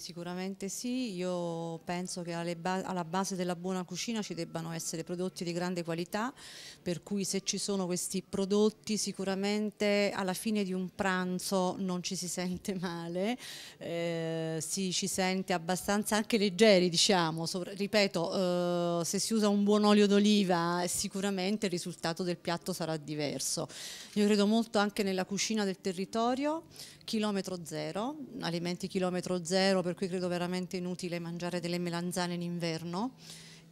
sicuramente sì, io penso che alla base della buona cucina ci debbano essere prodotti di grande qualità, per cui se ci sono questi prodotti sicuramente alla fine di un pranzo non ci si sente male, eh, si ci sente abbastanza anche leggeri diciamo, Sopra, ripeto eh, se si usa un buon olio d'oliva sicuramente il risultato del piatto sarà diverso. Io credo molto anche nella cucina del territorio, chilometro zero, alimenti chilometro zero per cui credo veramente inutile mangiare delle melanzane in inverno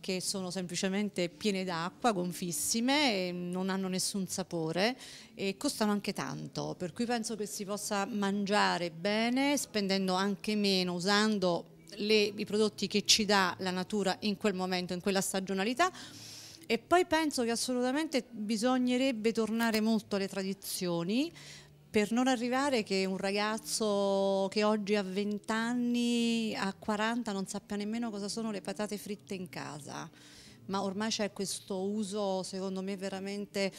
che sono semplicemente piene d'acqua, gonfissime, non hanno nessun sapore e costano anche tanto, per cui penso che si possa mangiare bene spendendo anche meno, usando le, i prodotti che ci dà la natura in quel momento, in quella stagionalità. E poi penso che assolutamente bisognerebbe tornare molto alle tradizioni, per non arrivare che un ragazzo che oggi ha 20 anni, a 40 non sappia nemmeno cosa sono le patate fritte in casa, ma ormai c'è questo uso secondo me veramente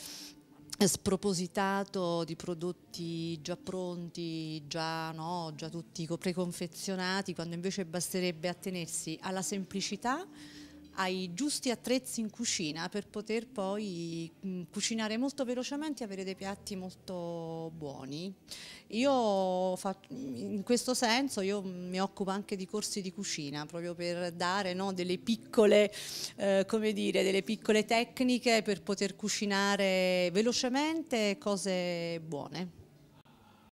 spropositato di prodotti già pronti, già, no, già tutti preconfezionati, quando invece basterebbe attenersi alla semplicità ai giusti attrezzi in cucina per poter poi mh, mm, cucinare molto velocemente e avere dei piatti molto buoni. Io faccio, in questo senso io mm, mi occupo anche di corsi di cucina proprio per dare no, delle, piccole, eh, dire, delle piccole tecniche per poter cucinare velocemente cose buone.